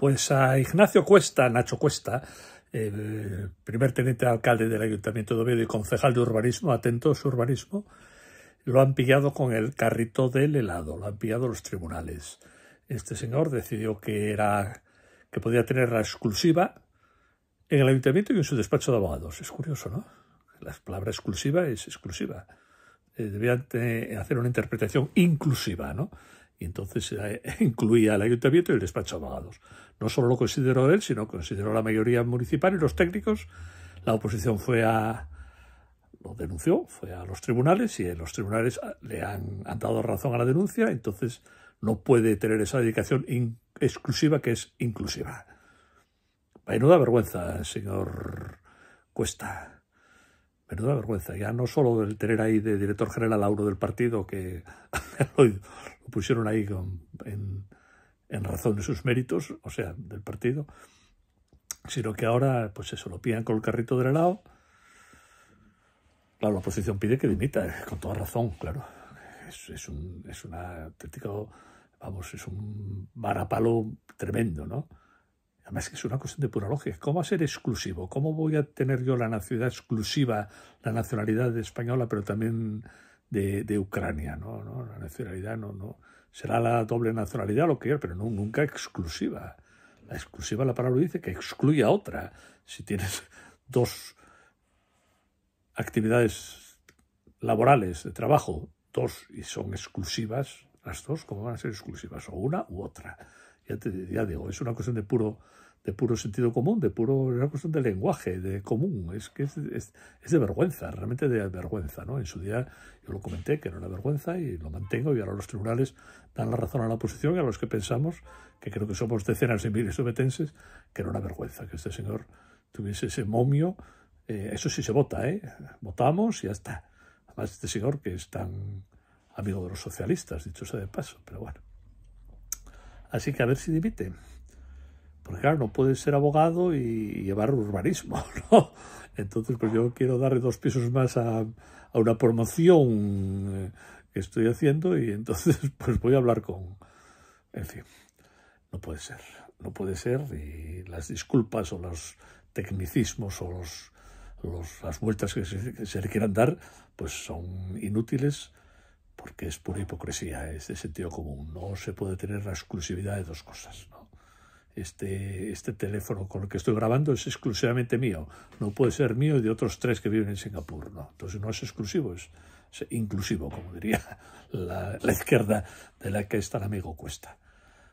Pues a Ignacio Cuesta, Nacho Cuesta, primer teniente alcalde del Ayuntamiento de Oviedo y concejal de urbanismo, atento su urbanismo, lo han pillado con el carrito del helado, lo han pillado los tribunales. Este señor decidió que era que podía tener la exclusiva en el ayuntamiento y en su despacho de abogados. Es curioso, ¿no? La palabra exclusiva es exclusiva. Eh, debían hacer una interpretación inclusiva, ¿no? Y entonces eh, incluía el ayuntamiento y el despacho de abogados. No solo lo consideró él, sino consideró la mayoría municipal y los técnicos. La oposición fue a, lo denunció, fue a los tribunales y los tribunales ah, le han, dado razón a la denuncia, entonces no puede tener esa dedicación exclusiva que es inclusiva. Menuda vergüenza, señor Cuesta. Menuda vergüenza, ya no solo del tener ahí de director general a uno del partido que pusieron ahí en, razón de sus méritos, o sea, del partido, sino que ahora, pues eso, lo pillan con el carrito del helado. Claro, la oposición pide que dimita, eh, con toda razón, claro. Es, es, un, es una vamos, es un varapalo tremendo, ¿no? Además que es una cuestión de pura lógica. ¿Cómo va a ser exclusivo? ¿Cómo voy a tener yo la nacionalidad exclusiva, la nacionalidad española, pero también de, Ucrania. ¿no? ¿no? La nacionalidad no, no. Será la doble nacionalidad lo que quieras, pero no, nunca exclusiva. La exclusiva, la palabra dice que excluye a otra. Si tienes dos actividades laborales de trabajo, dos y son exclusivas, las dos, ¿cómo van a ser exclusivas? O una u otra. Ya te ya digo, es una cuestión de puro de puro sentido común, de puro una cuestión de lenguaje, de común. Es que es, de vergüenza, realmente de vergüenza. ¿no? En su día yo lo comenté que era una vergüenza y lo mantengo y ahora los tribunales dan la razón a la oposición y a los que pensamos, que creo que somos decenas de miles de metenses que era una vergüenza que este señor tuviese ese momio. Eh, eso sí se vota, ¿eh? Votamos y ya está. Además, este señor que es tan amigo de los socialistas, dicho sea de paso, pero bueno. Así que a ver si dimite. Porque claro, no puedes ser abogado y llevar urbanismo, ¿no? Entonces, pues yo quiero darle dos pisos más a, una promoción eh, que estoy haciendo y entonces pues voy a hablar con... En fin, no puede ser, no puede ser y las disculpas o los tecnicismos o las vueltas que se, se, le quieran dar pues son inútiles porque es pura hipocresía, es de sentido común, no se puede tener la exclusividad de dos cosas, ¿no? este, este teléfono con el que estoy grabando es exclusivamente mío. No puede ser mío y de otros tres que viven en Singapur. No. Entonces no es exclusivo, es, inclusivo, como diría la, izquierda de la que está el amigo Cuesta.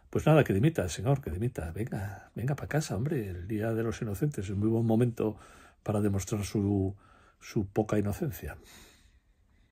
Pues nada, que dimita, señor, que dimita. Venga, venga para casa, hombre. El Día de los Inocentes es un muy buen momento para demostrar su, su poca inocencia.